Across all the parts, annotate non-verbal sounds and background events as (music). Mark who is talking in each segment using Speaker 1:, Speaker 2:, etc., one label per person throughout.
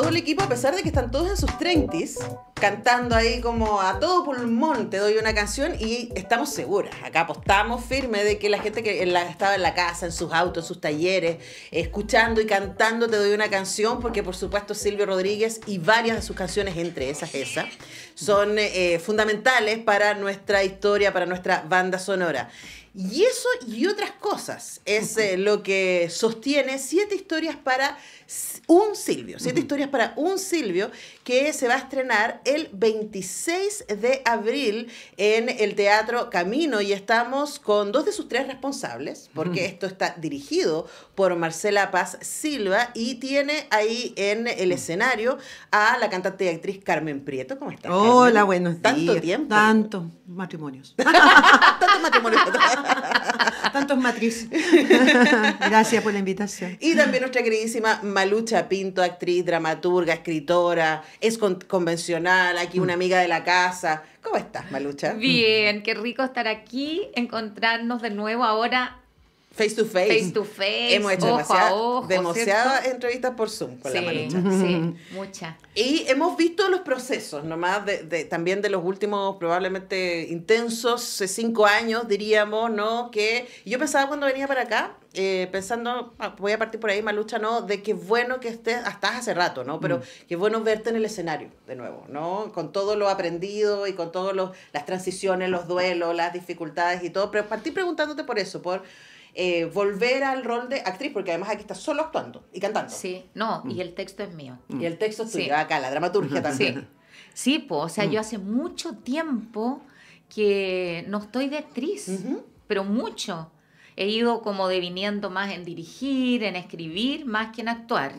Speaker 1: todo el equipo, a pesar de que están todos en sus 30 cantando ahí como a todo pulmón, te doy una canción y estamos seguras, acá apostamos firme de que la gente que estaba en la casa, en sus autos, en sus talleres, escuchando y cantando te doy una canción, porque por supuesto Silvio Rodríguez y varias de sus canciones, entre esas esas son eh, fundamentales para nuestra historia, para nuestra banda sonora. Y eso y otras cosas es eh, lo que sostiene siete historias para un Silvio, siete historias para un Silvio, que se va a estrenar el 26 de abril en el Teatro Camino y estamos con dos de sus tres responsables, porque esto está dirigido por Marcela Paz Silva y tiene ahí en el escenario a la cantante y actriz Carmen Prieto. ¿Cómo estás? Hola, bueno, ¿Tanto tiempo.
Speaker 2: Tantos matrimonios. (laughs) (laughs) Tantos matrimonios.
Speaker 1: Tantos matriz. (laughs)
Speaker 2: Gracias por la invitación.
Speaker 1: Y también nuestra queridísima Malucha Pinto, actriz, dramaturga, escritora, es convencional, aquí una mm. amiga de la casa. ¿Cómo estás, Malucha?
Speaker 3: Bien, qué rico estar aquí, encontrarnos de nuevo ahora Face to face. Hemos hecho demasiadas
Speaker 1: entrevistas por Zoom con la lucha. Sí, muchas. Y hemos visto los procesos, nomás, de, también de los últimos probablemente intensos eh, cinco años, diríamos, ¿no? Que yo pensaba cuando venía para acá, eh, pensando, ah, voy a partir por ahí, Malucha, ¿no? De que es bueno que estés, hasta ah, hace rato, ¿no? Pero mm. qué bueno verte en el escenario de nuevo, ¿no? Con todo lo aprendido y con todas las transiciones, los duelos, las dificultades y todo. Pero partí preguntándote por eso, por eh, volver al rol de actriz, porque además aquí está solo actuando y cantando. Sí, no, y mm. el texto es mío. Mm. Y el
Speaker 3: texto es tuyo, acá, la
Speaker 1: dramaturgia (laughs) también.
Speaker 3: Sí, pues, o sea, mm. yo hace mucho tiempo que no estoy de actriz, pero mucho. He ido como deviniendo más en dirigir, en escribir, más que en actuar.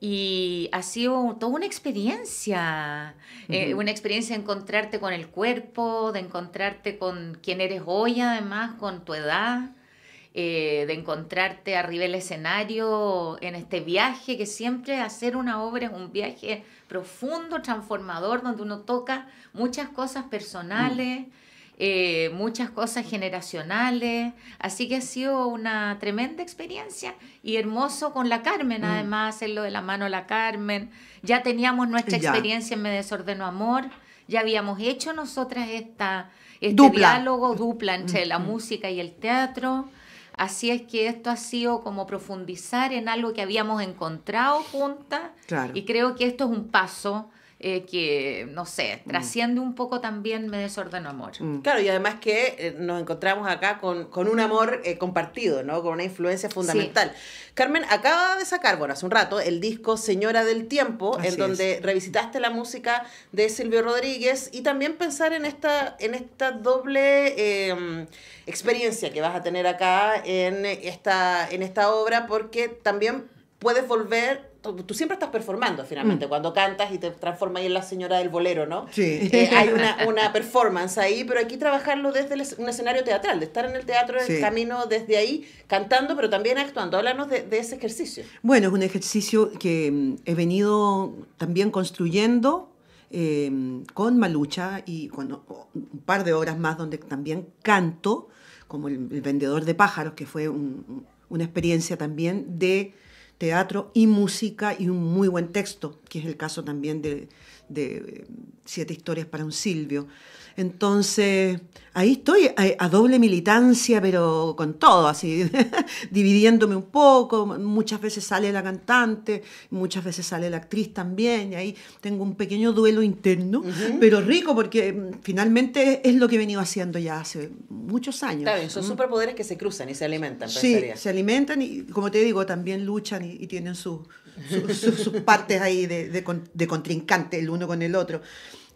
Speaker 3: Y ha sido toda una experiencia, eh, una experiencia de encontrarte con el cuerpo, de encontrarte con quién eres hoy, además, con tu edad. Eh, de encontrarte arriba del escenario en este viaje, que siempre hacer una obra es un viaje profundo, transformador, donde uno toca muchas cosas personales. Eh, muchas cosas generacionales. Así que ha sido una tremenda experiencia y hermoso con la Carmen, mm. además, hacerlo de la mano la Carmen. Ya teníamos nuestra experiencia en Me Desordeno Amor, ya habíamos hecho nosotras esta, este diálogo dupla entre la mm, mm. música y el teatro. Así es que esto ha sido como profundizar en algo que habíamos encontrado juntas. Y creo que esto es un paso eh, que, no sé, mm. trasciende un poco también me desordenó amor. Mm.
Speaker 1: Claro, y además que eh, nos encontramos acá con, un amor eh, compartido, ¿no? Con una influencia fundamental. Carmen, acaba de sacar, bueno, hace un rato, el disco Señora del Tiempo, en donde revisitaste la música de Silvio Rodríguez y también pensar en esta, en esta doble em, experiencia que vas a tener acá en esta, en esta obra, porque también puedes volver tú siempre estás performando finalmente, mm. cuando cantas y te transformas en la señora del bolero, ¿no? Sí. Eh, hay una, performance ahí, pero hay aquí trabajarlo desde un escenario teatral, de estar en el teatro, en el camino desde ahí, cantando, pero también actuando. Háblanos de, ese ejercicio.
Speaker 2: Bueno, es un ejercicio que mm, he venido también construyendo. Em, con Malucha y con un par de obras más donde también canto, como el, vendedor de pájaros, que fue una experiencia también de teatro y música y un muy buen texto, que es el caso también de, eh, Siete historias para un Silvio. Entonces, ahí estoy eh, a, doble militancia, pero con todo, así, (laughs) dividiéndome un poco. Muchas veces sale la cantante, muchas veces sale la actriz también, y ahí tengo un pequeño duelo interno, pero rico porque mm, finalmente es lo que he venido haciendo ya hace muchos años. son mm.
Speaker 1: superpoderes que se cruzan y se alimentan. Sí, se
Speaker 2: alimentan y, como te digo, también luchan y, tienen sus partes ahí de, de contrincante el uno con el otro.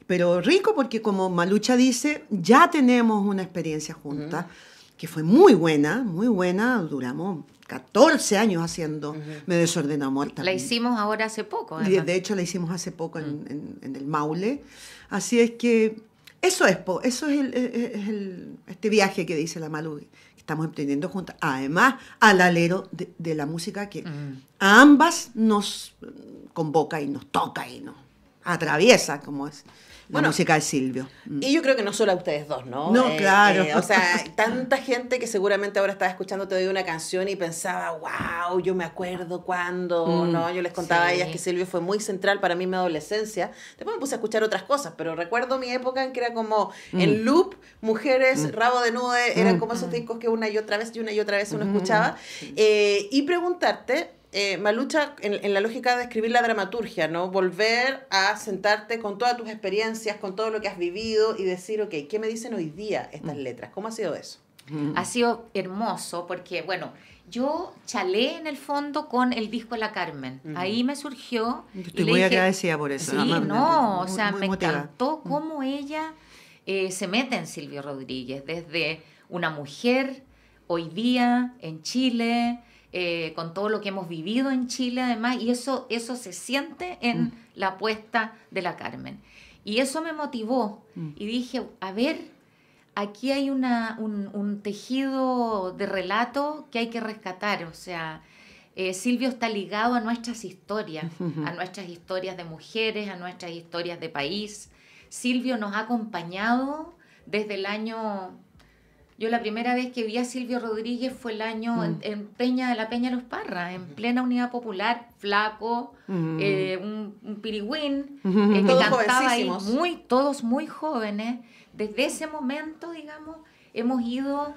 Speaker 2: Pero rico porque como Malucha dice, ya tenemos una experiencia junta. que fue muy buena, muy buena, duramos 14 años haciendo Me Desordena muerta La hicimos
Speaker 3: ahora hace poco. de
Speaker 2: hecho la hicimos hace poco mm. en, el Maule. Así es que eso es, eso es, el, este viaje que dice la Malu, que estamos emprendiendo juntas. Además, al alero de, la música que a ambas nos convoca y nos toca y nos atraviesa, como es bueno, la música de Silvio. Mm.
Speaker 1: Y yo creo que no solo a ustedes dos, ¿no? No, eh, claro. Eh, o sea, (laughs) tanta gente que seguramente ahora estaba escuchando te doy una canción y pensaba, wow, yo me acuerdo cuando, mm, ¿no? Yo les contaba a ellas que Silvio fue muy central para mí en mi adolescencia. Después me puse a escuchar otras cosas, pero recuerdo mi época en que era como el mm. en loop, mujeres, rabo de nude, eran como esos discos que una y otra vez y una y otra vez uno escuchaba. Eh, y preguntarte, eh, Malucha, en, la lógica de escribir la dramaturgia, ¿no? Volver a sentarte con todas tus experiencias, con todo lo que has vivido y decir, ok, ¿qué
Speaker 3: me dicen hoy día estas mm. letras? ¿Cómo ha sido eso? Mm. Ha sido hermoso porque, bueno, yo chalé en el fondo con el disco La Carmen. Mm. Ahí me surgió. Estoy muy agradecida por eso. Sí, no, o sea, me encantó cómo ella eh, se mete en Silvio Rodríguez, desde una mujer hoy día en Chile, eh, con todo lo que hemos vivido en Chile además, y eso, eso se siente en mm. la apuesta de la Carmen. Y eso me motivó mm. y dije, a ver, aquí hay una, un, tejido de relato que hay que rescatar, o sea... Eh, Silvio está ligado a nuestras historias, a nuestras historias de mujeres, a nuestras historias de país. Silvio nos ha acompañado desde el año yo la primera vez que vi a Silvio Rodríguez fue el año en, mm. Peña de la Peña Los Parras, en plena unidad popular, flaco, mm. eh, un, un, pirigüín, eh, que cantaba ahí, muy, todos muy jóvenes. Desde ese momento, digamos, hemos ido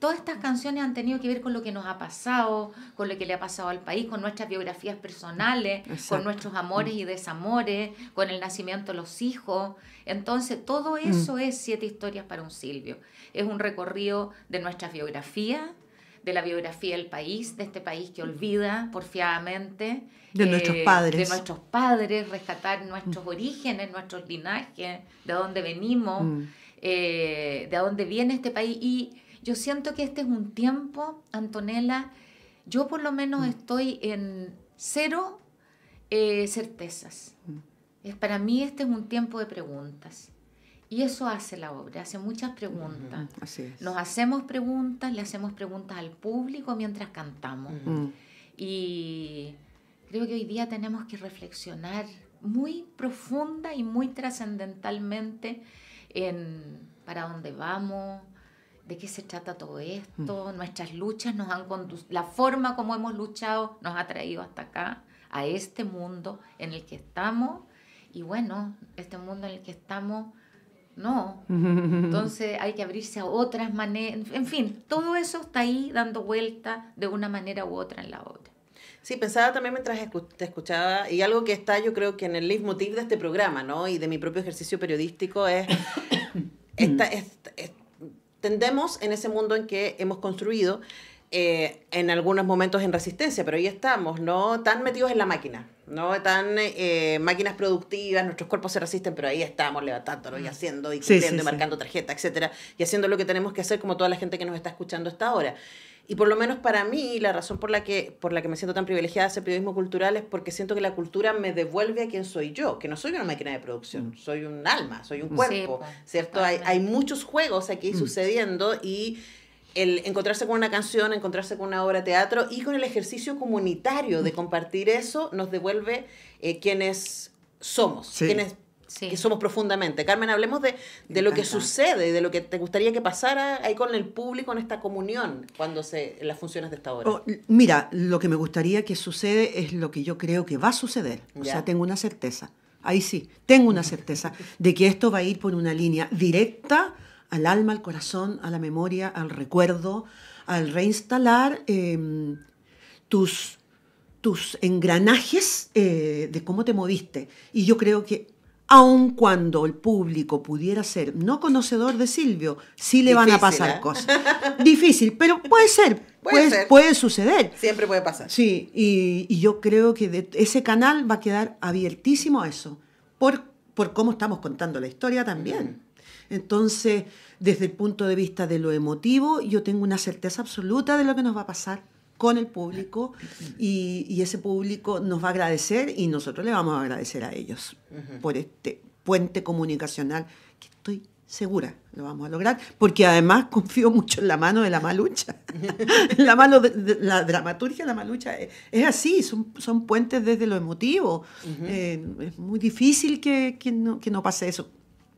Speaker 3: todas estas canciones han tenido que ver con lo que nos ha pasado, con lo que le ha pasado al país, con nuestras biografías personales, con nuestros amores y desamores, con el nacimiento de los hijos. Entonces, todo mm. eso es siete historias para un Silvio. Es un recorrido de nuestras biografías, de la biografía del país, de este país que olvida porfiadamente.
Speaker 1: De nuestros eh, padres. De nuestros
Speaker 3: padres, rescatar nuestros orígenes, nuestros linajes, de dónde venimos, mm. eh, de dónde viene este país y yo siento que este es un tiempo, Antonella, yo por lo menos mm. estoy en cero eh, certezas. Mm. Es, para mí este es un tiempo de preguntas. Y eso hace la obra, hace muchas preguntas. Mm, Nos hacemos preguntas, le hacemos preguntas al público mientras cantamos. Y creo que hoy día tenemos que reflexionar muy profunda y muy trascendentalmente en para dónde vamos, de qué se trata todo mm. esto, nuestras luchas nos han conducido la forma como hemos luchado nos ha traído hasta acá, a este mundo en el que estamos, y bueno, este mundo en el que estamos, no. (laughs) Entonces hay que abrirse a otras maneras, en fin, todo eso está ahí dando vuelta de una manera u otra en la otra
Speaker 1: Sí, pensaba también mientras te escuchaba, y algo que está yo creo que en el leitmotiv de este programa, ¿no? Y de mi propio ejercicio periodístico es (coughs) esta, esta, tendemos en ese mundo en que hemos construido, eh, en algunos momentos en resistencia, pero ahí estamos, ¿no? Tan metidos en la máquina, ¿no? Tan eh, máquinas productivas, nuestros cuerpos se resisten, pero ahí estamos levantándonos y mm. haciendo y cumpliendo y marcando tarjeta, etcétera, y haciendo lo que tenemos que hacer como toda la gente que nos está escuchando hasta ahora. Y por lo menos para mí, la razón por la que, por la que me siento tan privilegiada de hacer periodismo cultural es porque siento que la cultura me devuelve a quién soy yo, que no soy una máquina de producción, mm. soy un alma, soy un mm. cuerpo, ¿cierto? Hay, muchos juegos aquí mm. sucediendo y el encontrarse con una canción, encontrarse con una obra de teatro y con el ejercicio comunitario de compartir eso nos devuelve eh, quienes somos, quienes que somos profundamente. Carmen, hablemos de, lo que sucede, de lo que te gustaría que pasara ahí con el público en esta comunión, cuando se las funciones de esta hora. Oh,
Speaker 2: mira, lo que me gustaría que sucede es lo que yo creo que va a suceder. O sea, tengo una certeza. Ahí sí, tengo una certeza de que esto va a ir por una línea directa al alma, al corazón, a la memoria, al recuerdo, al reinstalar em, tus, tus engranajes eh, de cómo te moviste. Y yo creo que aun cuando el público pudiera ser no conocedor de Silvio, sí le van a pasar ¿eh? cosas. Difícil, pero puede ser. Puede, suceder. Siempre puede pasar. Sí, y, yo creo que ese canal va a quedar abiertísimo a eso, por, por cómo estamos contando la historia también. Mm. Entonces, desde el punto de vista de lo emotivo, yo tengo una certeza absoluta de lo que nos va a pasar con el público y, ese público nos va a agradecer y nosotros le vamos a agradecer a ellos por este puente comunicacional que estoy segura lo vamos a lograr, porque además (laughs) confío mucho en la mano de la malucha. (laughs) la, mano de, la dramaturgia de la malucha es, así, son, son, puentes desde lo emotivo. Eh, es muy difícil que, que, no, que no pase eso,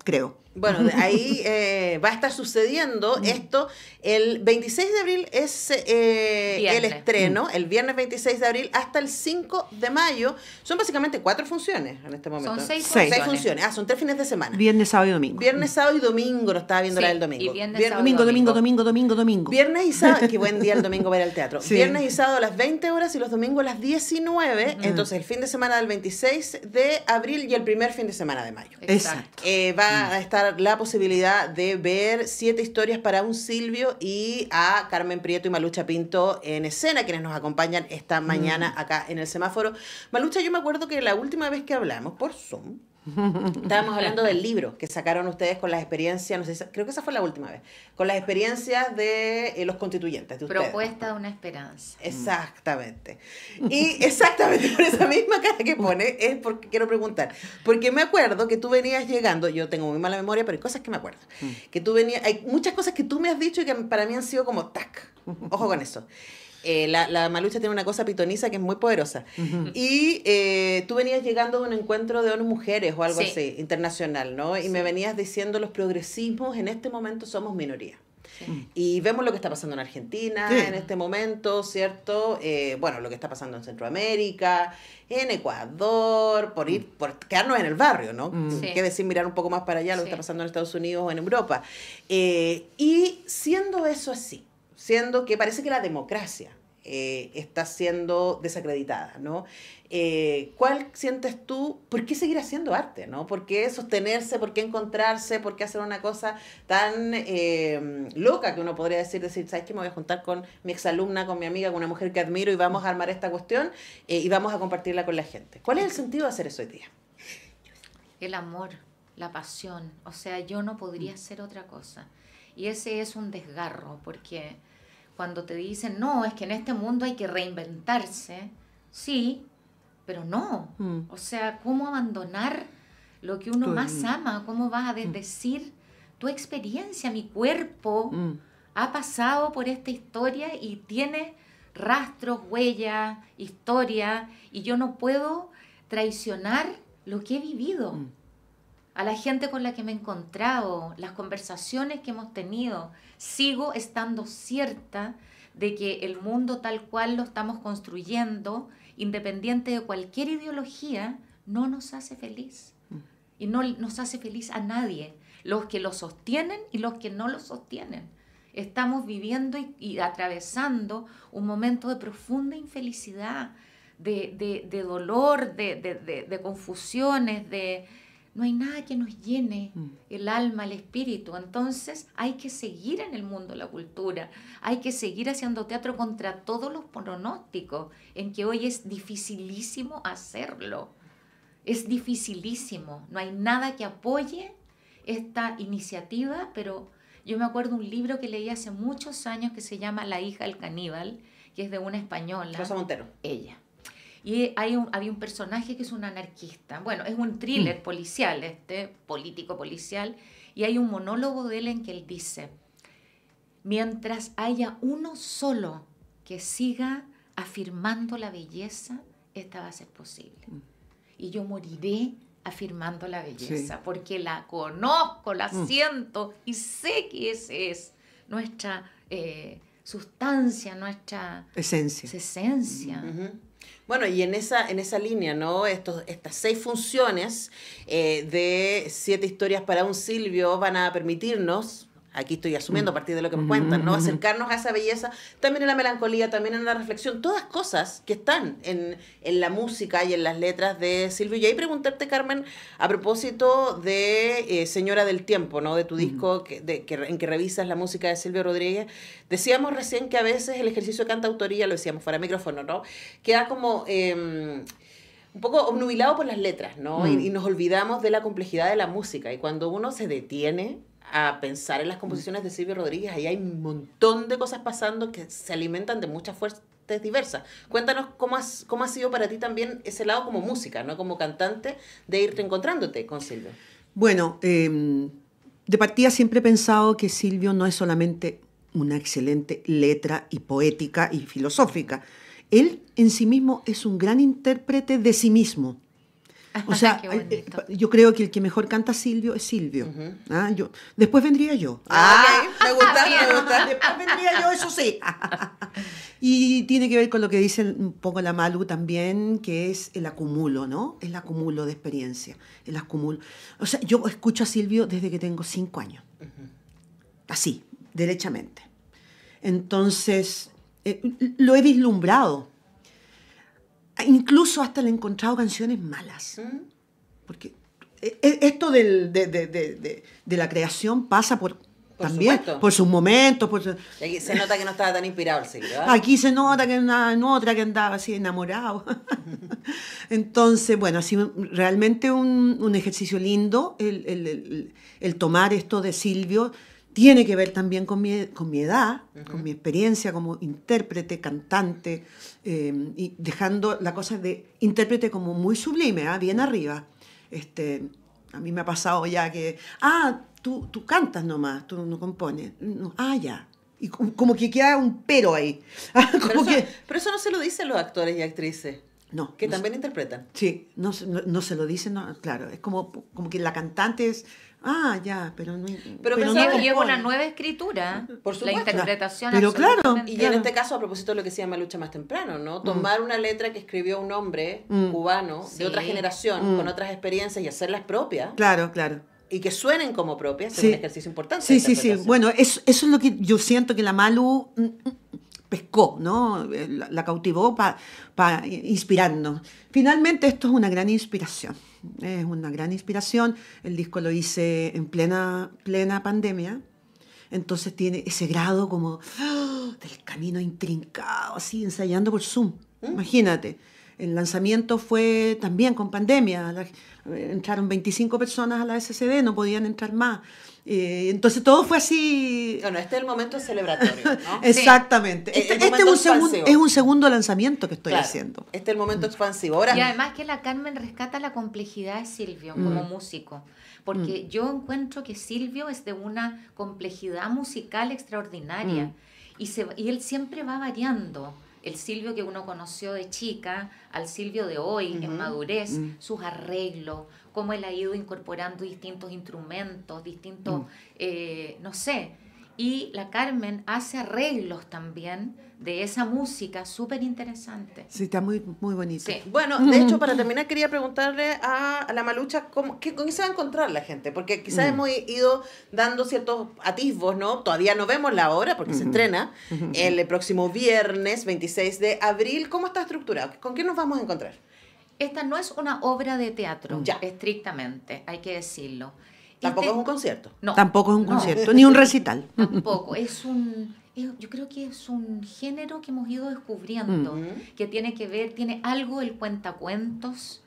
Speaker 2: creo.
Speaker 1: Bueno, ahí eh, va a estar sucediendo esto. El 26 de abril es el eh, estreno, el viernes 26 de abril hasta el 5 de mayo. Son básicamente cuatro funciones en este momento. Son seis, funciones. Ah, son tres fines de semana. Viernes, sábado y domingo. Viernes, sábado y domingo, lo estaba viendo la del domingo. viernes, domingo, domingo, domingo, domingo, Viernes y sábado, qué buen día el domingo ver el teatro. Viernes y sábado a las 20 horas y los domingos a las 19. Entonces, el fin de semana del 26 de abril y el primer fin de semana de mayo. Exacto. Eh, va a estar la posibilidad de ver siete historias para un Silvio y a Carmen Prieto y Malucha Pinto en escena, quienes nos acompañan esta mm. mañana acá en el semáforo. Malucha, yo me acuerdo que la última vez que hablamos por Zoom,
Speaker 3: Estábamos hablando del
Speaker 1: libro que sacaron ustedes con las experiencias, no sé, creo que esa fue la última vez, con las experiencias de eh, los constituyentes. Propuesta
Speaker 3: de una esperanza.
Speaker 1: Exactamente. Y exactamente por esa misma cara que pone es porque quiero preguntar, porque me acuerdo que tú venías llegando, yo tengo muy mala memoria, pero hay cosas que me acuerdo, mm. que tú venías, hay muchas cosas que tú me has dicho y que para mí han sido como tac, ojo con eso. Eh, la, Malucha tiene una cosa pitoniza que es muy poderosa. Y eh, tú venías llegando de un encuentro de ONU Mujeres o algo así, internacional, ¿no? Y me venías diciendo los progresismos en este momento somos minoría. Mm. Y vemos lo que está pasando en Argentina en este momento, ¿cierto? Eh, bueno, lo que está pasando en Centroamérica, en Ecuador, por ir, mm. por quedarnos en el barrio, ¿no? Mm. decir mirar un poco más para allá lo que está pasando en Estados Unidos o en Europa. y siendo eso así, siendo que parece que la democracia eh, está siendo desacreditada, ¿no? Eh, ¿Cuál sientes tú? ¿Por qué seguir haciendo arte, no? ¿Por qué sostenerse? ¿Por qué encontrarse? ¿Por qué hacer una cosa tan em, loca que uno podría decir, decir, ¿sabes qué? Me voy a juntar con mi exalumna, con mi amiga, con una mujer que admiro y vamos a armar esta cuestión eh, y vamos a compartirla con la gente. ¿Cuál es el sentido de hacer eso hoy día?
Speaker 3: El amor, la pasión. O sea, yo no podría mm. hacer otra cosa. Y ese es un desgarro, porque cuando te dicen, no, es que en este mundo hay que reinventarse, sí, pero no. Mm. O sea, ¿cómo abandonar lo que uno más ama? ¿Cómo vas a desdecir mm. tu experiencia? Mi cuerpo mm. ha pasado por esta historia y tiene rastros, huellas, historia, y yo no puedo traicionar lo que he vivido a la gente con la que me he encontrado, las conversaciones que hemos tenido. Sigo estando cierta de que el mundo tal cual lo estamos construyendo, independiente de cualquier ideología, no nos hace feliz. Y no nos hace feliz a nadie, los que lo sostienen y los que no lo sostienen. Estamos viviendo y, atravesando un momento de profunda infelicidad, de, de, de dolor, de, de confusiones, de, no hay nada que nos llene mm. el alma, el espíritu. Entonces hay que seguir en el mundo la cultura, hay que seguir haciendo teatro contra todos los pronósticos, en que hoy es dificilísimo hacerlo. Es dificilísimo, no hay nada que apoye esta iniciativa, pero yo me acuerdo un libro que leí hace muchos años que se llama La hija del caníbal, que es de una española. Rosa Montero. Ella. Y hay había un personaje que es un anarquista. Bueno, es un thriller mm. policial, este, político policial. Y hay un monólogo de él en que él dice, mientras haya uno solo que siga afirmando la belleza, esta va a ser posible. Mm. Y yo moriré afirmando la belleza, porque la conozco, la mm. siento y sé que esa es nuestra eh, sustancia, nuestra esencia. esencia.
Speaker 1: Bueno, y en esa, en esa línea, ¿no? Estos, estas seis funciones eh, de siete historias para un Silvio van a permitirnos Aquí estoy asumiendo a mm. partir de lo que me cuentan, ¿no? Acercarnos a esa belleza, también en la melancolía, también en la reflexión, todas cosas que están en, en la música y en las letras de Silvio. Y ahí preguntarte, Carmen, a propósito de eh, Señora del Tiempo, ¿no? De tu disco que, en que revisas la música de Silvio Rodríguez. Decíamos recién que a veces el ejercicio de cantautoría, lo decíamos fuera de micrófono, ¿no? Queda como... Em, un poco obnubilado por las letras, ¿no? Y, mm. y, nos olvidamos de la complejidad de la música. Y cuando uno se detiene a pensar en las mm. composiciones de Silvio Rodríguez. Ahí hay un montón de cosas pasando que se alimentan de muchas fuerzas diversas. Cuéntanos cómo, has, cómo ha sido para ti también ese lado como música, no como cantante, de irte encontrándote con Silvio.
Speaker 2: Bueno, em, de partida siempre he pensado que Silvio no es solamente una excelente letra y poética y filosófica. Él en sí mismo es un gran intérprete de sí mismo. (laughs) O sea, eh, yo creo que el que mejor canta Silvio es Silvio. ¿ah? yo, después vendría yo. Ah, me ah, (laughs) Después vendría yo, eso sí. (laughs) y tiene que ver con lo que dice un poco la Malu también, que es el acumulo, ¿no? El acumulo de experiencia, el acumulo. O sea, yo escucho a Silvio desde que tengo cinco años. Así, derechamente. Entonces, eh, lo he vislumbrado Incluso hasta le he encontrado canciones malas. Mm. Porque eh, eh, esto de, la creación pasa por, también por sus momentos.
Speaker 1: Aquí se nota que no estaba tan inspirado el ¿eh? Aquí
Speaker 2: se nota que una, otra que andaba así enamorado. (laughs) Entonces, bueno, así realmente un, ejercicio lindo el tomar esto de Silvio tiene que ver también con mi, edad, con mi experiencia como intérprete, cantante, em, y dejando la cosa de intérprete como muy sublime, ¿ah? bien arriba. Este, a mí me ha pasado ya que, ah, tú, tú cantas nomás, tú no compones. No, ah, ya. Y como que queda un pero ahí. (laughs) Ah,
Speaker 1: como pero, eso, no se lo dicen los actores y actrices. No. Que también interpretan.
Speaker 2: Sí, no, se lo dicen, claro. Es como, como que la cantante es Ah, ya, pero no. Pero, pero lleva,
Speaker 1: una nueva
Speaker 3: escritura,
Speaker 1: por supuesto. La interpretación. Pero claro. Y en este caso, a propósito de lo que se llama lucha más temprano, ¿no? Mm. Tomar una letra que escribió un hombre mm. cubano de otra generación, con mm. otras experiencias y hacerlas propias. Claro, claro. Y que suenen como propias, es un ejercicio importante. Sí, sí, sí.
Speaker 2: Bueno, eso, eso es lo que yo siento que la Malu pescó, ¿no? Eh, la, cautivó para inspirarnos. Finalmente, esto es una gran inspiración. Es una gran inspiración. El disco lo hice en plena, plena pandemia. Entonces tiene ese grado como ¡ah! del camino intrincado, así, ensayando por Zoom. Mm. Imagínate. El lanzamiento fue también con pandemia. Eh, entraron 25 personas a la SCD, no podían entrar más. Eh, entonces todo fue
Speaker 3: así. Bueno, este es el momento celebratorio. ¿no? (laughs)
Speaker 2: Exactamente. Este, eh, este, es, un segundo, es, un segundo lanzamiento que estoy haciendo.
Speaker 1: Este es el momento expansivo.
Speaker 3: Ahora... Y además que la Carmen rescata la complejidad de Silvio como mm. músico. Porque mm. yo encuentro que Silvio es de una complejidad musical extraordinaria. Mm. Y, se, y él siempre va variando el Silvio que uno conoció de chica al Silvio de hoy en madurez, mm. sus arreglos, cómo él ha ido incorporando distintos instrumentos, distintos, mm. eh, no sé, y la Carmen hace arreglos también de esa música súper interesante. Sí,
Speaker 2: está muy, muy bonito.
Speaker 3: Sí. Bueno, de hecho, para terminar, quería preguntarle a,
Speaker 1: la Malucha cómo, qué, se va a encontrar la gente, porque quizás mm. hemos ido dando ciertos atisbos, ¿no? Todavía no vemos la obra porque se estrena el próximo viernes 26 de abril. ¿Cómo está estructurado? ¿Con quién nos vamos a encontrar? Esta no es una obra de teatro,
Speaker 3: ya. estrictamente, hay que decirlo. Tampoco es un concierto.
Speaker 2: Tampoco es un concierto, ni un recital. (laughs) Tampoco,
Speaker 3: es un... yo creo que es un género que hemos ido descubriendo, que tiene que ver, tiene algo del cuentacuentos,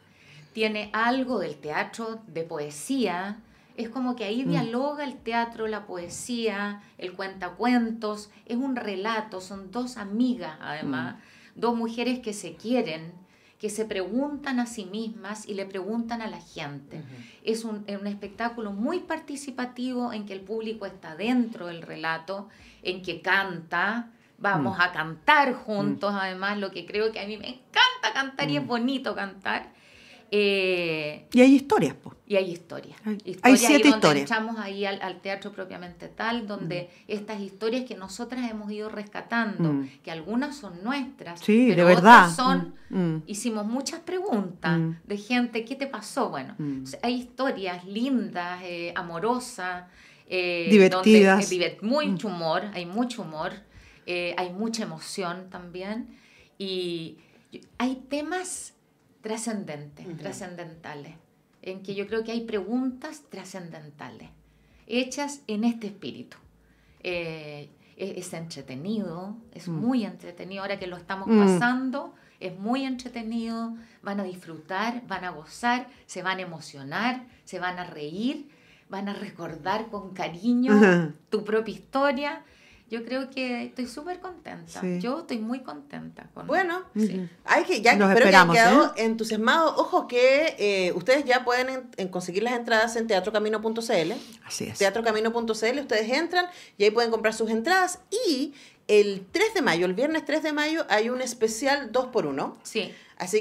Speaker 3: tiene algo del teatro de poesía, es como que ahí mm. dialoga el teatro, la poesía, el cuentacuentos, es un relato, son dos amigas además, mm. dos mujeres que se quieren, que se preguntan a sí mismas y le preguntan a la gente. es, un, espectáculo muy participativo en que el público está dentro del relato, en que canta, vamos mm. a cantar juntos, además, lo que creo que a mí me encanta cantar y es mm. bonito cantar. Eh, y hay historias, pues. Y hay historias. Hay, siete donde historias. Echamos ahí al, teatro propiamente tal, donde mm. estas historias que nosotras hemos ido rescatando, mm. que algunas son nuestras, sí, pero de verdad. otras son. Mm. Hicimos muchas preguntas de gente, ¿qué te pasó? Bueno, hay historias lindas, eh, amorosas, eh, divertidas. Donde, mucho humor, hay mucho humor, hay mucha emoción también. Y hay temas trascendentes, trascendentales, en que yo creo que hay preguntas trascendentales hechas en este espíritu. Eh, e-, es, entretenido, es mm. muy entretenido, ahora que lo estamos mm. pasando, es muy entretenido, van a disfrutar, van a gozar, se van a emocionar, se van a reír, van a recordar con cariño tu propia historia yo creo que estoy súper contenta. Yo estoy muy contenta. Con... Bueno,
Speaker 1: sí. hay que, ya Nos espero que quedado ¿eh? Ojo que eh, ustedes ya pueden conseguir las entradas en teatrocamino.cl. Así es. Teatrocamino.cl, ustedes entran y ahí pueden comprar sus entradas. Y el 3 de mayo, el viernes 3 de mayo, hay un
Speaker 3: especial 2x1. Sí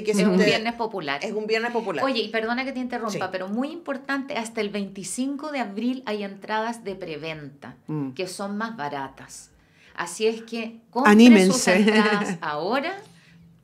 Speaker 3: que es un viernes popular. Es un viernes popular. Oye, y perdona que te interrumpa, pero muy importante, hasta el 25 de abril hay entradas de preventa mm. que son más baratas. Así es que compren sus entradas (laughs) ahora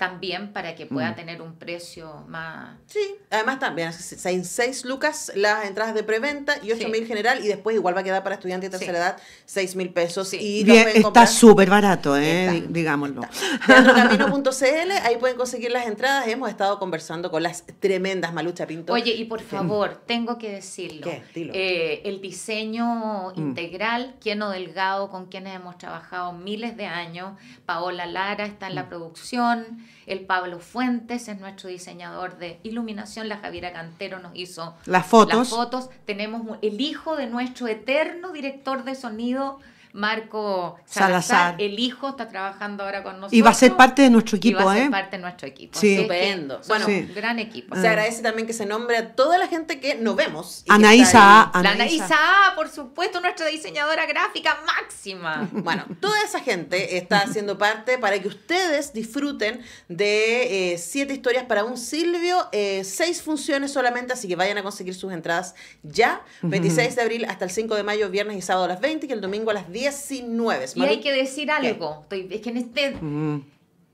Speaker 3: también para que pueda mm. tener un precio más... Sí, además también, son
Speaker 1: 6 lucas las entradas de preventa y 8 mil general y después igual va a quedar para estudiantes de tercera edad 6 mil pesos. Y Bien, está
Speaker 2: súper barato, eh, digámoslo.
Speaker 1: Teatrocamino.cl, ahí pueden conseguir las entradas. Hemos estado conversando con las tremendas Malucha Pinto. Oye, y por
Speaker 3: favor, tengo que decirlo. ¿Qué? Dilo. Eh, el diseño mm. integral, integral, o Delgado, con quienes hemos trabajado miles de años. Paola Lara está en la mm. producción el Pablo Fuentes es nuestro diseñador de iluminación, la Javiera Cantero nos hizo las fotos. fotos. Tenemos el hijo de nuestro eterno director de sonido, Marco Salazar, el hijo, está trabajando ahora con nosotros. Y va a ser ¿eh?
Speaker 2: parte de nuestro
Speaker 1: equipo, ¿eh? Va a ser parte
Speaker 3: de nuestro equipo. Estupendo. bueno, gran equipo. Se agradece también que se nombre a toda
Speaker 1: la gente que nos vemos. Anaísa A. Anaísa. A, por supuesto, nuestra diseñadora gráfica máxima. Bueno, toda esa gente está haciendo parte para que ustedes disfruten de eh, siete historias para un Silvio, eh, seis funciones solamente, así que vayan a conseguir sus entradas ya. 26 de abril hasta el 5 de mayo, viernes y sábado a las 20, y el domingo a las 10 9. Y hay que
Speaker 3: decir algo. es que en este. Mm.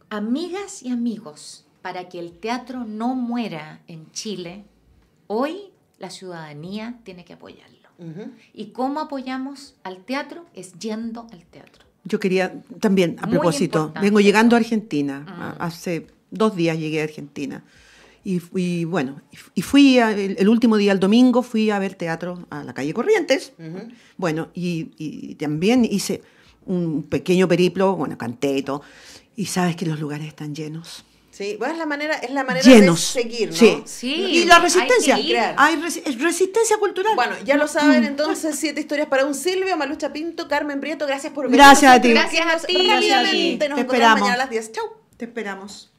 Speaker 3: Amigas y amigos, para que el teatro no muera en Chile, hoy la ciudadanía tiene que apoyarlo. ¿Y cómo apoyamos al teatro? Es yendo al teatro.
Speaker 2: Yo quería también, a propósito, vengo llegando a Argentina. Mm. Hace dos días llegué a Argentina. Y, bueno, y fui el, último día, el domingo, fui a ver teatro a la calle Corrientes. Bueno, y, también hice un pequeño periplo, bueno, canté y todo. Y sabes que los lugares están llenos.
Speaker 1: Sí, bueno, es la manera, es la manera de seguir, ¿no? Sí. sí. Y la resistencia. Hay, resistencia cultural. Bueno, ya lo saben mm. entonces, siete historias para un Silvio, Malucha Pinto, Carmen Prieto, gracias por venir. Gracias a ti. Gracias a ti. nos Te esperamos. mañana a las 10. Chau. Te
Speaker 2: esperamos.